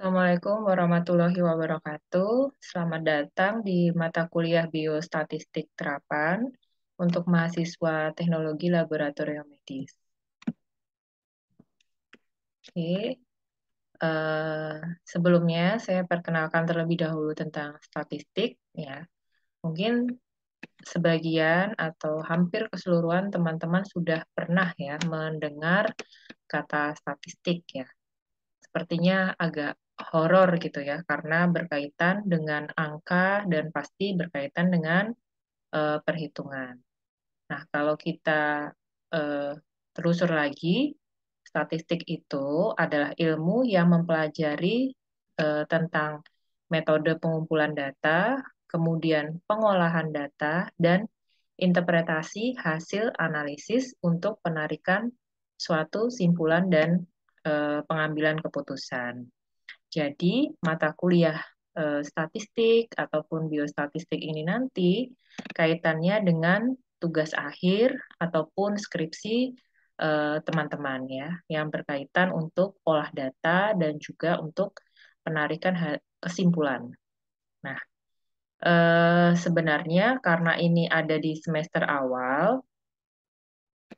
Assalamualaikum warahmatullahi wabarakatuh. Selamat datang di mata kuliah Biostatistik Terapan untuk mahasiswa Teknologi Laboratorium Medis. Oke. Uh, sebelumnya saya perkenalkan terlebih dahulu tentang statistik ya. Mungkin sebagian atau hampir keseluruhan teman-teman sudah pernah ya mendengar kata statistik ya. Sepertinya agak horor gitu ya karena berkaitan dengan angka dan pasti berkaitan dengan uh, perhitungan. Nah, kalau kita uh, eh, terusur lagi, statistik itu adalah ilmu yang mempelajari uh, tentang metode pengumpulan data, kemudian pengolahan data dan interpretasi hasil analisis untuk penarikan suatu simpulan dan pengambilan keputusan. Jadi mata kuliah eh, statistik ataupun biostatistik ini nanti kaitannya dengan tugas akhir ataupun skripsi eh, teman-teman ya yang berkaitan untuk olah data dan juga untuk penarikan kesimpulan. Nah, eh, sebenarnya karena ini ada di semester awal,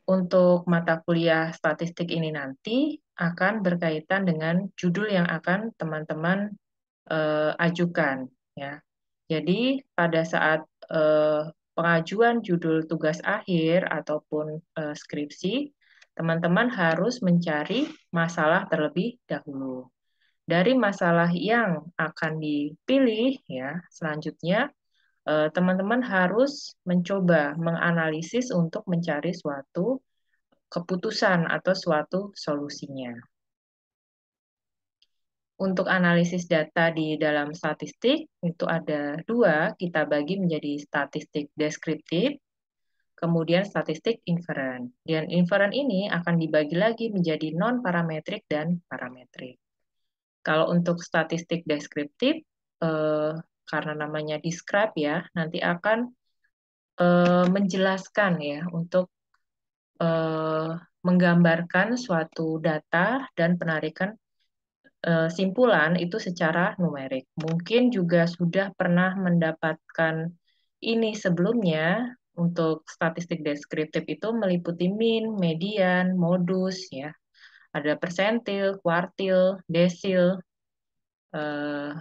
untuk mata kuliah statistik ini nanti akan berkaitan dengan judul yang akan teman-teman uh, ajukan ya. Jadi pada saat uh, pengajuan judul tugas akhir ataupun uh, skripsi, teman-teman harus mencari masalah terlebih dahulu. Dari masalah yang akan dipilih ya, selanjutnya teman-teman harus mencoba menganalisis untuk mencari suatu keputusan atau suatu solusinya. Untuk analisis data di dalam statistik, itu ada dua, kita bagi menjadi statistik deskriptif, kemudian statistik inferen. Dan inferen ini akan dibagi lagi menjadi non-parametrik dan parametrik. Kalau untuk statistik deskriptif, eh, karena namanya describe ya, nanti akan eh, menjelaskan ya untuk eh, menggambarkan suatu data dan penarikan eh, simpulan itu secara numerik. Mungkin juga sudah pernah mendapatkan ini sebelumnya untuk statistik deskriptif itu meliputi min, median, modus ya. Ada persentil, kuartil, desil, eh,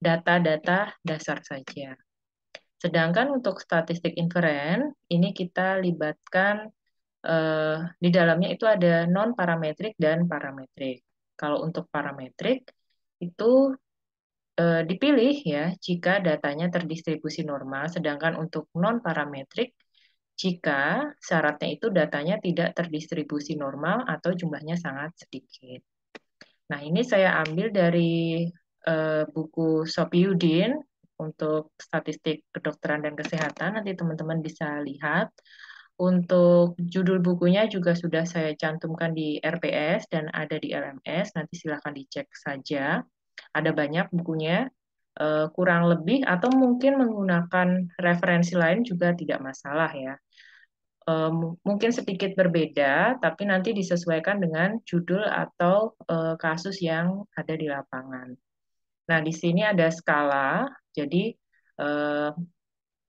data-data dasar saja. Sedangkan untuk statistik inferen, ini kita libatkan eh, di dalamnya itu ada non parametrik dan parametrik. Kalau untuk parametrik itu eh, dipilih ya jika datanya terdistribusi normal, sedangkan untuk non parametrik jika syaratnya itu datanya tidak terdistribusi normal atau jumlahnya sangat sedikit. Nah, ini saya ambil dari eh, buku Sopiudin untuk statistik kedokteran dan kesehatan. Nanti teman-teman bisa lihat untuk judul bukunya juga sudah saya cantumkan di RPS dan ada di LMS, nanti silahkan dicek saja. Ada banyak bukunya, eh, kurang lebih atau mungkin menggunakan referensi lain juga tidak masalah ya. Eh, mungkin sedikit berbeda, tapi nanti disesuaikan dengan judul atau eh, kasus yang ada di lapangan. Nah, di sini ada skala, jadi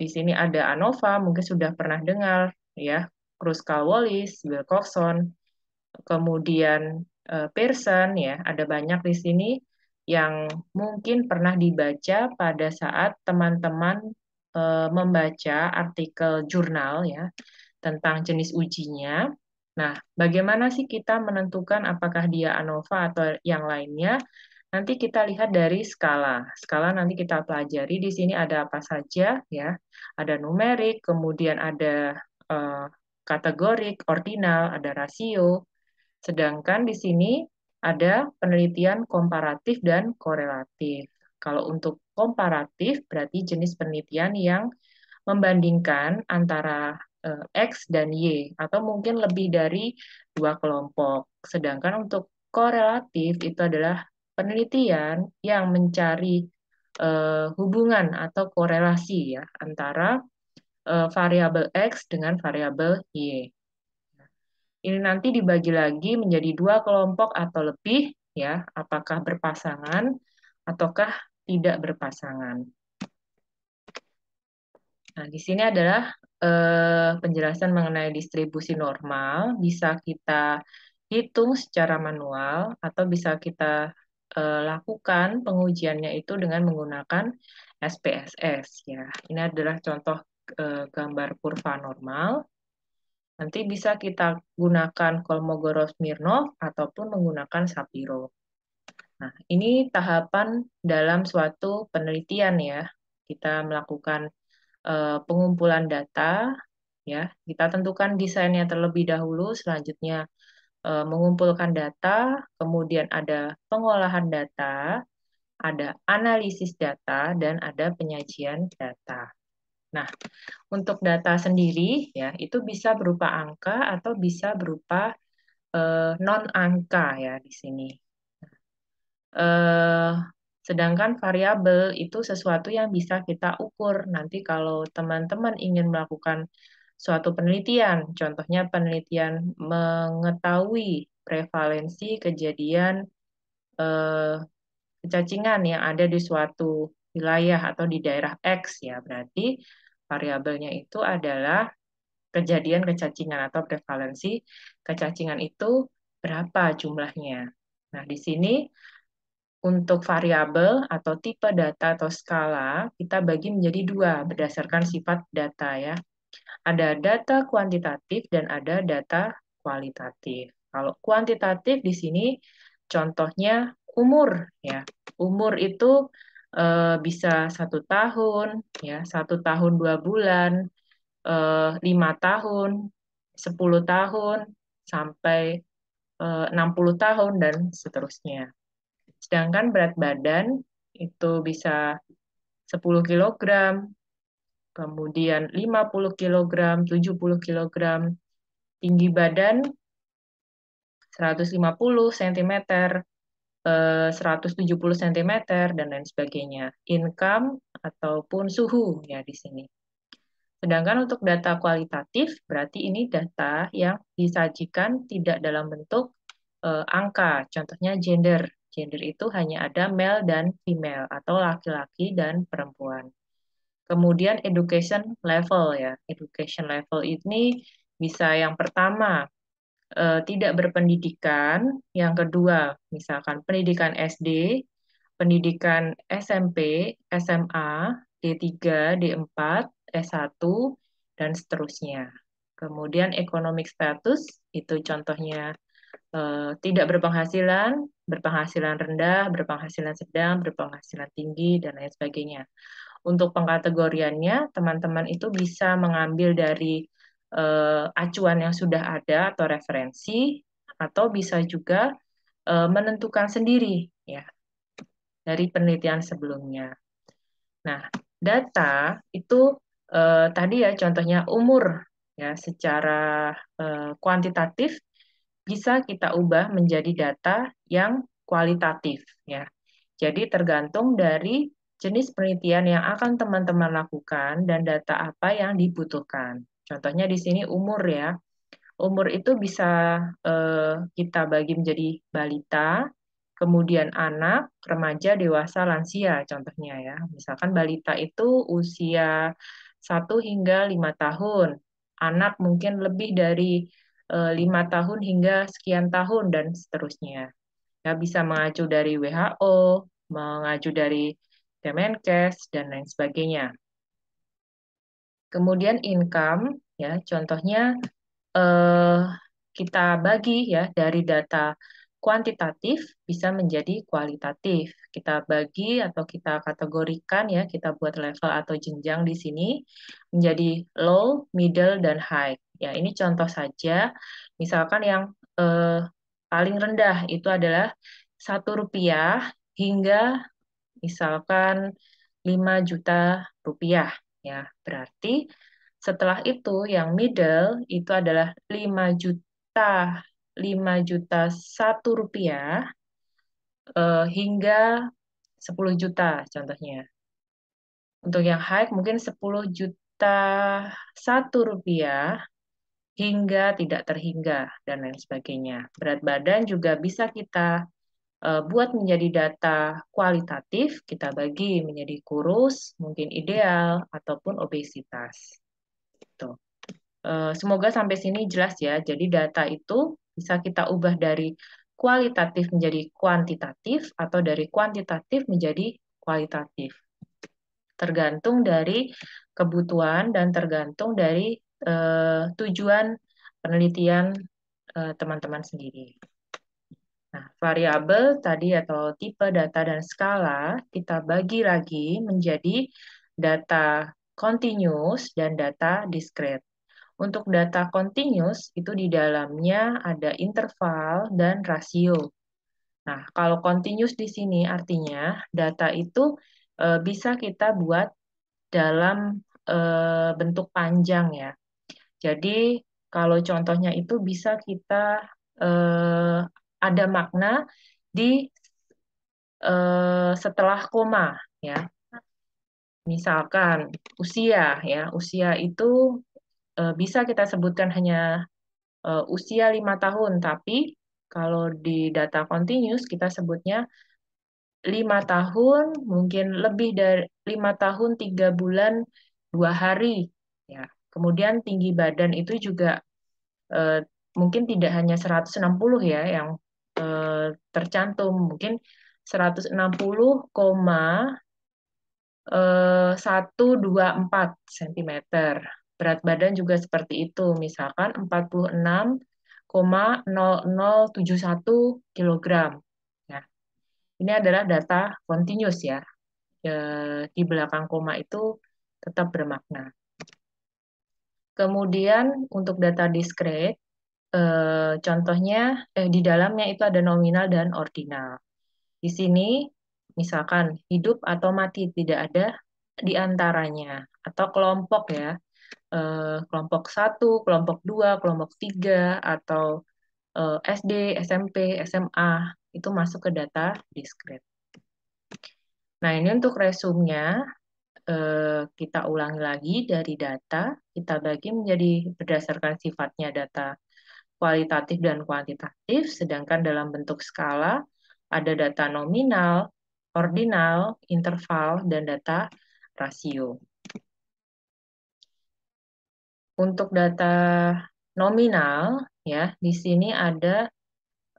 di sini ada ANOVA, mungkin sudah pernah dengar ya Kruskal Wallis, Bill Coxon, kemudian uh, Pearson ya ada banyak di sini yang mungkin pernah dibaca pada saat teman-teman uh, membaca artikel jurnal ya tentang jenis ujinya. Nah, bagaimana sih kita menentukan apakah dia ANOVA atau yang lainnya? Nanti kita lihat dari skala. Skala nanti kita pelajari di sini ada apa saja ya. Ada numerik, kemudian ada uh, kategorik, ordinal, ada rasio. Sedangkan di sini ada penelitian komparatif dan korelatif. Kalau untuk komparatif berarti jenis penelitian yang membandingkan antara uh, X dan Y atau mungkin lebih dari dua kelompok. Sedangkan untuk korelatif itu adalah penelitian yang mencari uh, hubungan atau korelasi ya antara uh, variabel X dengan variabel Y. Ini nanti dibagi lagi menjadi dua kelompok atau lebih, ya, apakah berpasangan ataukah tidak berpasangan. Nah, di sini adalah eh, penjelasan mengenai distribusi normal, bisa kita hitung secara manual atau bisa kita eh, lakukan pengujiannya itu dengan menggunakan SPSS ya. Ini adalah contoh Eh, gambar kurva normal. Nanti bisa kita gunakan Kolmogorov-Smirnov ataupun menggunakan Sapiro. Nah, ini tahapan dalam suatu penelitian ya. Kita melakukan eh, pengumpulan data ya. Kita tentukan desainnya terlebih dahulu, selanjutnya eh, mengumpulkan data, kemudian ada pengolahan data, ada analisis data, dan ada penyajian data. Nah, untuk data sendiri ya itu bisa berupa angka atau bisa berupa eh, non angka ya di sini. Eh, sedangkan variabel itu sesuatu yang bisa kita ukur nanti kalau teman-teman ingin melakukan suatu penelitian, contohnya penelitian mengetahui prevalensi kejadian eh, kecacingan yang ada di suatu wilayah atau di daerah X ya berarti variabelnya itu adalah kejadian kecacingan atau prevalensi kecacingan itu berapa jumlahnya. Nah, di sini untuk variabel atau tipe data atau skala kita bagi menjadi dua berdasarkan sifat data ya. Ada data kuantitatif dan ada data kualitatif. Kalau kuantitatif di sini contohnya umur ya. Umur itu uh, bisa satu tahun, ya satu tahun dua bulan, eh, lima tahun, sepuluh tahun, sampai eh, enam puluh tahun dan seterusnya. Sedangkan berat badan itu bisa 10 kg, kemudian 50 kg, 70 kg, tinggi badan 150 cm, 170 eh, cm dan lain sebagainya. Income ataupun suhu ya di sini. Sedangkan untuk data kualitatif berarti ini data yang disajikan tidak dalam bentuk uh, angka, contohnya gender. Gender itu hanya ada male dan female atau laki-laki dan perempuan. Kemudian education level ya. Education level ini bisa yang pertama Eh, tidak berpendidikan, yang kedua misalkan pendidikan SD, pendidikan SMP, SMA, D3, D4, S1, dan seterusnya. Kemudian economic status itu contohnya eh, tidak berpenghasilan, berpenghasilan rendah, berpenghasilan sedang, berpenghasilan tinggi, dan lain sebagainya. Untuk pengkategoriannya, teman-teman itu bisa mengambil dari uh, acuan yang sudah ada atau referensi atau bisa juga uh, menentukan sendiri ya dari penelitian sebelumnya. Nah, data itu uh, tadi ya contohnya umur ya secara uh, kuantitatif bisa kita ubah menjadi data yang kualitatif ya. Jadi tergantung dari jenis penelitian yang akan teman-teman lakukan dan data apa yang dibutuhkan. Contohnya di sini umur ya. Umur itu bisa eh, kita bagi menjadi balita, kemudian anak, remaja, dewasa, lansia contohnya ya. Misalkan balita itu usia 1 hingga 5 tahun. Anak mungkin lebih dari eh, lima tahun hingga sekian tahun dan seterusnya. Ya, bisa mengacu dari WHO, mengacu dari Kemenkes, dan lain sebagainya. Kemudian income, ya contohnya eh, kita bagi ya dari data kuantitatif bisa menjadi kualitatif. Kita bagi atau kita kategorikan ya, kita buat level atau jenjang di sini menjadi low, middle, dan high. Ya, ini contoh saja. Misalkan yang eh, paling rendah itu adalah satu rupiah hingga misalkan 5 juta rupiah Ya, berarti setelah itu yang middle itu adalah 5 juta 5 juta satu rupiah eh, hingga 10 juta contohnya. Untuk yang high mungkin 10 juta satu rupiah hingga tidak terhingga dan lain sebagainya. Berat badan juga bisa kita Eh, buat menjadi data kualitatif, kita bagi menjadi kurus, mungkin ideal, ataupun obesitas. Gitu. Eh, semoga sampai sini jelas ya. Jadi data itu bisa kita ubah dari kualitatif menjadi kuantitatif atau dari kuantitatif menjadi kualitatif. Tergantung dari kebutuhan dan tergantung dari uh, tujuan penelitian teman-teman uh, sendiri. Nah, variabel tadi atau tipe data dan skala kita bagi lagi menjadi data continuous dan data discrete. Untuk data continuous itu di dalamnya ada interval dan rasio. Nah, kalau continuous di sini artinya data itu eh, bisa kita buat dalam eh, bentuk panjang ya. Jadi kalau contohnya itu bisa kita eh, ada makna di eh, setelah koma ya. Misalkan usia ya, usia itu eh, bisa kita sebutkan hanya eh, usia lima tahun, tapi kalau di data continuous kita sebutnya lima tahun mungkin lebih dari lima tahun tiga bulan dua hari ya kemudian tinggi badan itu juga eh, mungkin tidak hanya 160 ya yang Eh, tercantum mungkin 160,124 cm. Eh, Berat badan juga seperti itu, misalkan 46,0071 kg. Nah, ini adalah data continuous ya. Di belakang koma itu tetap bermakna. Kemudian untuk data discrete, eh, contohnya eh, di dalamnya itu ada nominal dan ordinal. Di sini misalkan hidup atau mati tidak ada di antaranya atau kelompok ya. Eh, kelompok satu, kelompok dua, kelompok tiga atau eh, SD, SMP, SMA itu masuk ke data diskret. Nah, ini untuk resumnya eh, kita ulangi lagi dari data, kita bagi menjadi berdasarkan sifatnya data kualitatif dan kuantitatif, sedangkan dalam bentuk skala ada data nominal, ordinal, interval, dan data rasio. Untuk data nominal, ya di sini ada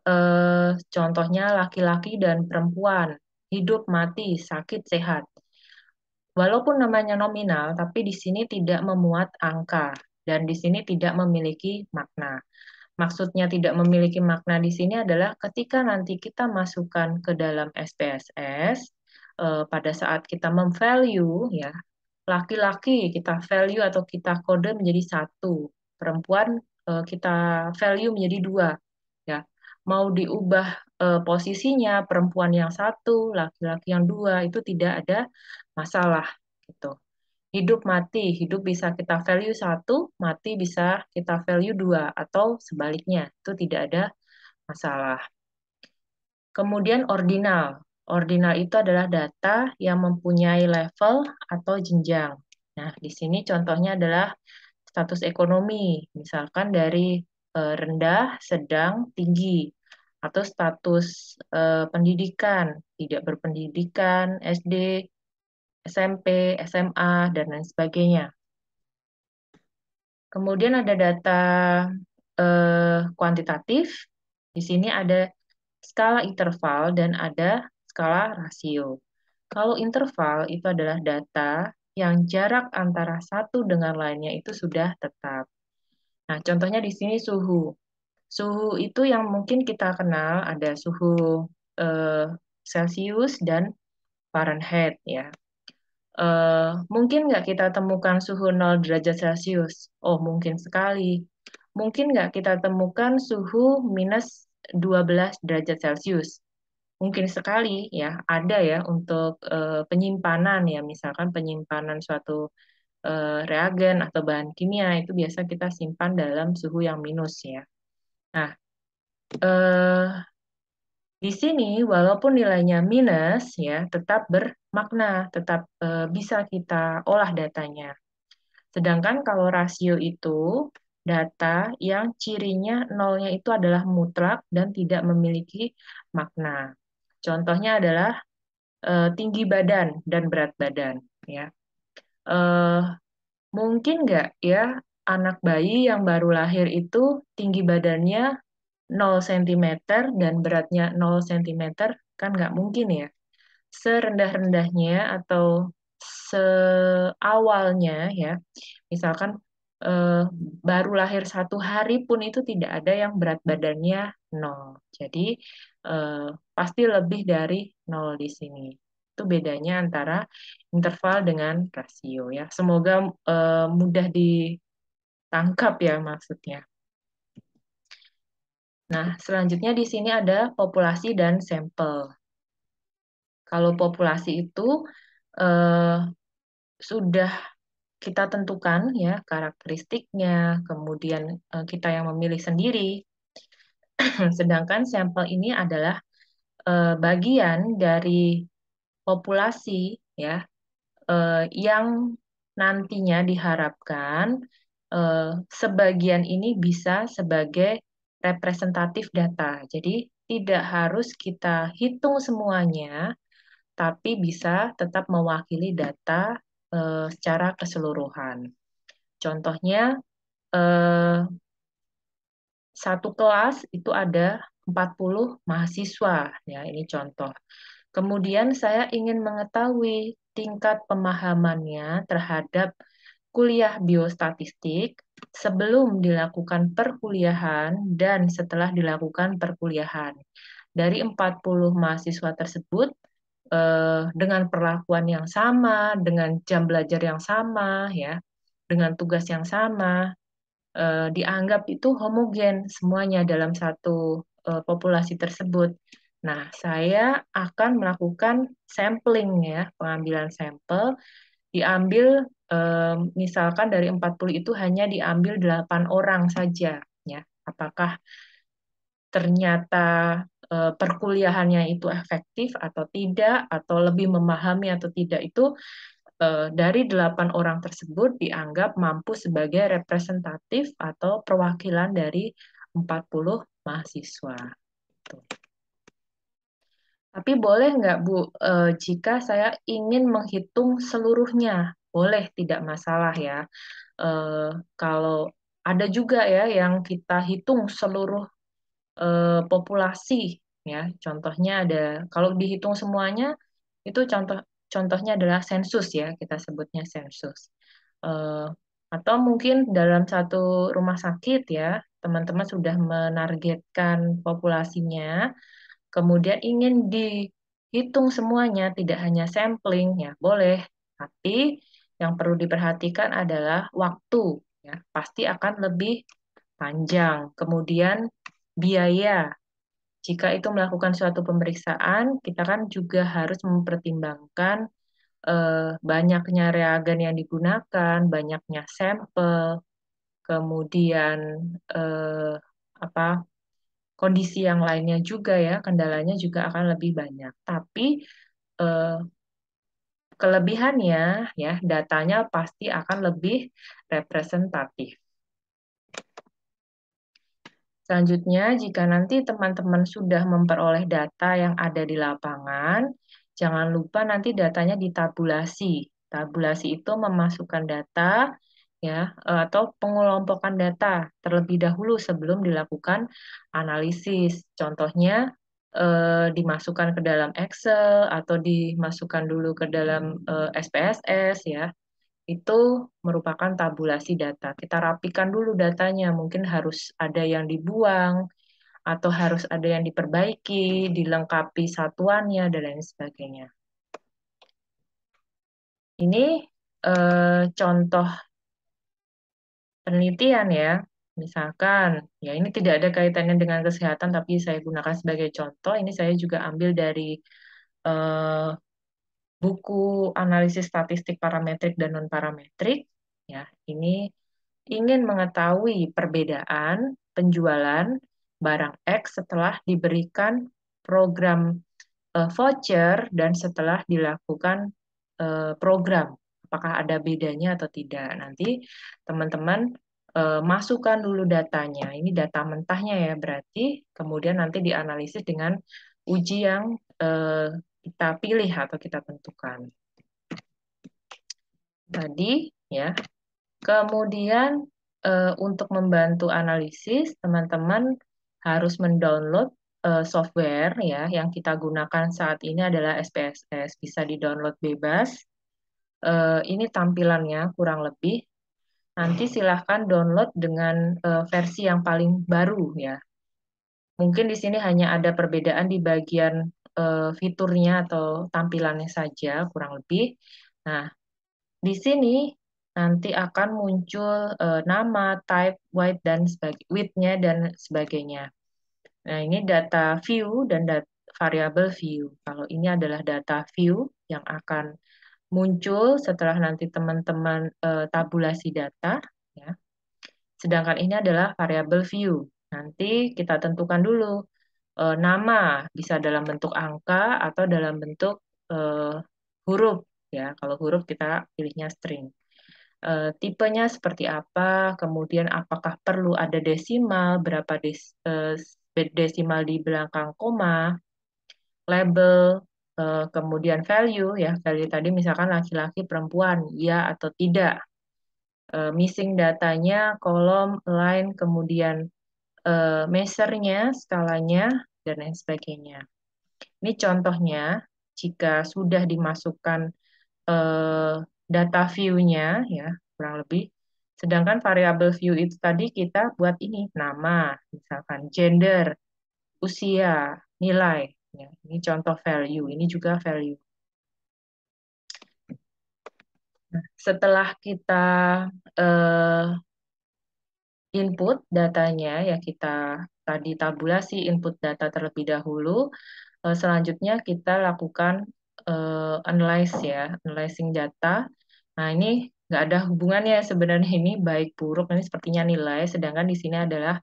eh, contohnya laki-laki dan perempuan, hidup, mati, sakit, sehat. Walaupun namanya nominal, tapi di sini tidak memuat angka dan di sini tidak memiliki makna maksudnya tidak memiliki makna di sini adalah ketika nanti kita masukkan ke dalam SPSS eh, pada saat kita memvalue ya laki-laki kita value atau kita kode menjadi satu perempuan eh, kita value menjadi dua ya mau diubah eh, posisinya perempuan yang satu laki-laki yang dua itu tidak ada masalah gitu hidup mati. Hidup bisa kita value satu, mati bisa kita value dua, atau sebaliknya. Itu tidak ada masalah. Kemudian ordinal. Ordinal itu adalah data yang mempunyai level atau jenjang. Nah, di sini contohnya adalah status ekonomi, misalkan dari e, rendah, sedang, tinggi, atau status e, pendidikan, tidak berpendidikan, SD, SMP, SMA, dan lain sebagainya. Kemudian ada data eh, kuantitatif. Di sini ada skala interval dan ada skala rasio. Kalau interval itu adalah data yang jarak antara satu dengan lainnya itu sudah tetap. Nah, contohnya di sini suhu. Suhu itu yang mungkin kita kenal ada suhu eh, Celsius dan Fahrenheit ya. Uh, mungkin nggak kita temukan suhu 0 derajat Celcius? Oh, mungkin sekali. Mungkin nggak kita temukan suhu minus 12 derajat Celcius? Mungkin sekali ya, ada ya untuk uh, penyimpanan ya, misalkan penyimpanan suatu uh, reagen atau bahan kimia itu biasa kita simpan dalam suhu yang minus ya. Nah, uh, di sini, walaupun nilainya minus, ya tetap bermakna, tetap e, bisa kita olah datanya. Sedangkan kalau rasio itu data yang cirinya nolnya itu adalah mutlak dan tidak memiliki makna. Contohnya adalah e, tinggi badan dan berat badan. Ya, e, mungkin nggak ya anak bayi yang baru lahir itu tinggi badannya 0 cm dan beratnya 0 cm, kan nggak mungkin ya. Serendah-rendahnya atau seawalnya ya, misalkan eh, baru lahir satu hari pun itu tidak ada yang berat badannya 0. Jadi eh, pasti lebih dari 0 di sini. Itu bedanya antara interval dengan rasio ya. Semoga eh, mudah ditangkap ya maksudnya. Nah, selanjutnya di sini ada populasi dan sampel. Kalau populasi itu eh, sudah kita tentukan ya karakteristiknya, kemudian eh, kita yang memilih sendiri. Sedangkan sampel ini adalah eh, bagian dari populasi ya eh, yang nantinya diharapkan eh, sebagian ini bisa sebagai representatif data. Jadi tidak harus kita hitung semuanya, tapi bisa tetap mewakili data e, secara keseluruhan. Contohnya, e, satu kelas itu ada 40 mahasiswa. Ya, ini contoh. Kemudian saya ingin mengetahui tingkat pemahamannya terhadap kuliah biostatistik sebelum dilakukan perkuliahan dan setelah dilakukan perkuliahan. Dari 40 mahasiswa tersebut, eh, dengan perlakuan yang sama, dengan jam belajar yang sama, ya, dengan tugas yang sama, eh, dianggap itu homogen semuanya dalam satu eh, populasi tersebut. Nah, saya akan melakukan sampling ya, pengambilan sampel diambil misalkan dari 40 itu hanya diambil 8 orang saja ya apakah ternyata e, perkuliahannya itu efektif atau tidak atau lebih memahami atau tidak itu e, dari delapan orang tersebut dianggap mampu sebagai representatif atau perwakilan dari 40 mahasiswa. Tapi boleh nggak Bu, e, jika saya ingin menghitung seluruhnya boleh tidak masalah ya. e, kalau ada juga ya yang kita hitung seluruh e, populasi ya. Contohnya ada kalau dihitung semuanya itu contoh contohnya adalah sensus ya kita sebutnya sensus. e, atau mungkin dalam satu rumah sakit ya teman-teman sudah menargetkan populasinya kemudian ingin dihitung semuanya tidak hanya sampling ya boleh tapi yang perlu diperhatikan adalah waktu. Ya, pasti akan lebih panjang. Kemudian biaya. Jika itu melakukan suatu pemeriksaan, kita kan juga harus mempertimbangkan eh, banyaknya reagen yang digunakan, banyaknya sampel, kemudian eh, apa kondisi yang lainnya juga ya, kendalanya juga akan lebih banyak. Tapi eh, Kelebihannya, ya, datanya pasti akan lebih representatif. Selanjutnya, jika nanti teman-teman sudah memperoleh data yang ada di lapangan, jangan lupa nanti datanya ditabulasi. Tabulasi itu memasukkan data ya atau pengelompokan data terlebih dahulu sebelum dilakukan analisis. Contohnya eh, dimasukkan ke dalam Excel atau dimasukkan dulu ke dalam eh, SPSS ya itu merupakan tabulasi data. Kita rapikan dulu datanya, mungkin harus ada yang dibuang atau harus ada yang diperbaiki, dilengkapi satuannya dan lain sebagainya. Ini eh, contoh penelitian ya. Misalkan, ya ini tidak ada kaitannya dengan kesehatan, tapi saya gunakan sebagai contoh. Ini saya juga ambil dari eh, buku analisis statistik parametrik dan nonparametrik. Ya, ini ingin mengetahui perbedaan penjualan barang X setelah diberikan program eh, voucher dan setelah dilakukan eh, program. Apakah ada bedanya atau tidak? Nanti teman-teman Eh, masukkan dulu datanya. Ini data mentahnya ya berarti. Kemudian nanti dianalisis dengan uji yang eh, kita pilih atau kita tentukan. Tadi ya. Kemudian eh, untuk membantu analisis, teman-teman harus mendownload software ya yang kita gunakan saat ini adalah SPSS. Bisa di-download bebas. ini tampilannya kurang lebih nanti silahkan download dengan uh, versi yang paling baru ya. Mungkin di sini hanya ada perbedaan di bagian uh, fiturnya atau tampilannya saja kurang lebih. Nah, di sini nanti akan muncul uh, nama, type, width dan sebagainya, width-nya dan sebagainya. Nah, ini data view dan data variable view. Kalau ini adalah data view yang akan muncul setelah nanti teman-teman e, tabulasi data ya. Sedangkan ini adalah variable view. Nanti kita tentukan dulu e, nama bisa dalam bentuk angka atau dalam bentuk e, huruf ya. Kalau huruf kita pilihnya string. E, tipenya seperti apa, kemudian apakah perlu ada desimal, berapa des, e, desimal di belakang koma, label Eh, kemudian value ya value tadi misalkan laki-laki perempuan ya atau tidak eh, missing datanya kolom line kemudian uh, eh, measurenya skalanya dan lain sebagainya ini contohnya jika sudah dimasukkan data view-nya ya kurang lebih sedangkan variabel view itu tadi kita buat ini nama misalkan gender usia nilai Ya, ini contoh value, ini juga value. Nah, setelah kita uh, input datanya, ya kita tadi tabulasi input data terlebih dahulu, uh, selanjutnya kita lakukan uh, analyze ya, analyzing data. Nah ini nggak ada hubungannya sebenarnya ini baik buruk, ini sepertinya nilai, sedangkan di sini adalah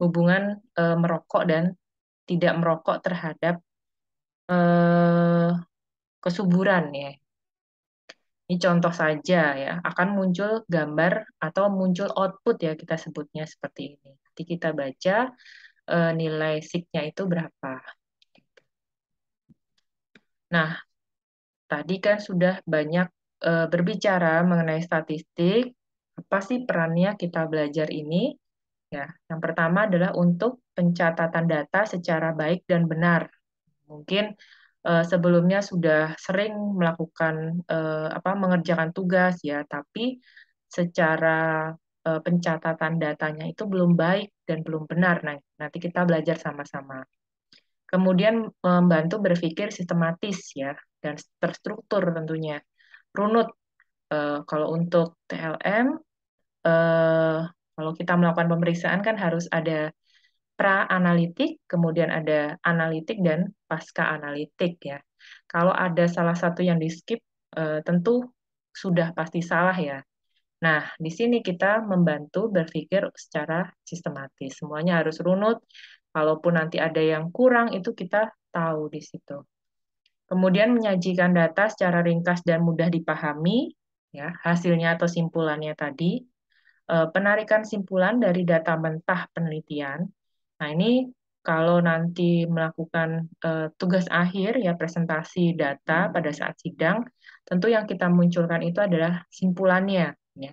hubungan uh, merokok dan tidak merokok terhadap eh, kesuburan ya. Ini contoh saja ya, akan muncul gambar atau muncul output ya kita sebutnya seperti ini. Nanti kita baca eh, nilai signya itu berapa. Nah, tadi kan sudah banyak eh, berbicara mengenai statistik. Apa sih perannya kita belajar ini? Ya, yang pertama adalah untuk pencatatan data secara baik dan benar Mungkin uh, sebelumnya sudah sering melakukan uh, apa mengerjakan tugas ya, tapi secara uh, pencatatan datanya itu belum baik dan belum benar. Nah, nanti kita belajar sama-sama. Kemudian membantu berpikir sistematis ya dan terstruktur tentunya. Runut uh, kalau untuk TLM uh, kalau kita melakukan pemeriksaan kan harus ada pra-analitik, kemudian ada analitik dan pasca-analitik ya. Kalau ada salah satu yang di-skip, eh, tentu sudah pasti salah ya. Nah, di sini kita membantu berpikir secara sistematis. Semuanya harus runut, kalaupun nanti ada yang kurang, itu kita tahu di situ. Kemudian menyajikan data secara ringkas dan mudah dipahami, ya hasilnya atau simpulannya tadi, eh, penarikan simpulan dari data mentah penelitian, Nah, ini kalau nanti melakukan uh, tugas akhir ya presentasi data hmm. pada saat sidang, tentu yang kita munculkan itu adalah simpulannya ya.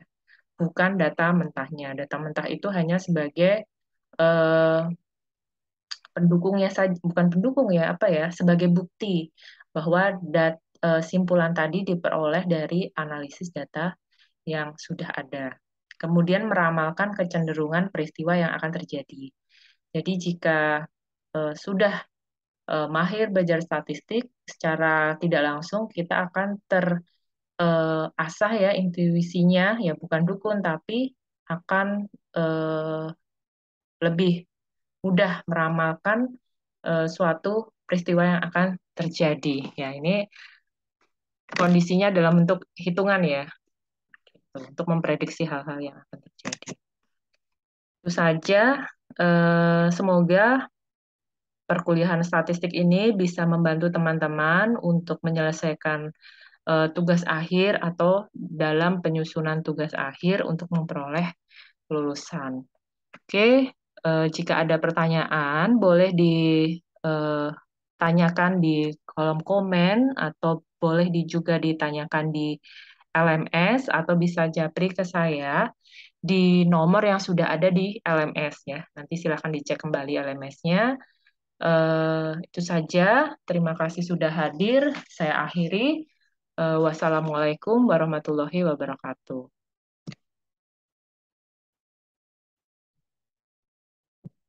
Bukan data mentahnya. Data mentah itu hanya sebagai uh, pendukungnya saja bukan pendukung ya, apa ya, sebagai bukti bahwa dat, eh, simpulan tadi diperoleh dari analisis data yang sudah ada. Kemudian meramalkan kecenderungan peristiwa yang akan terjadi. Jadi jika uh, sudah uh, mahir belajar statistik, secara tidak langsung kita akan terasah eh, uh, ya intuisinya, ya bukan dukun tapi akan uh, lebih mudah meramalkan uh, suatu peristiwa yang akan terjadi. Ya ini kondisinya dalam bentuk hitungan ya, gitu, untuk memprediksi hal-hal yang akan terjadi. Itu saja Eh, semoga perkuliahan statistik ini bisa membantu teman-teman untuk menyelesaikan eh, tugas akhir atau dalam penyusunan tugas akhir untuk memperoleh lulusan. Oke, eh, jika ada pertanyaan boleh ditanyakan di kolom komen atau boleh juga ditanyakan di LMS atau bisa japri ke saya di nomor yang sudah ada di LMS ya. Nanti silahkan dicek kembali LMS-nya. Uh, eh, itu saja. Terima kasih sudah hadir. Saya akhiri. Uh, wassalamualaikum warahmatullahi wabarakatuh.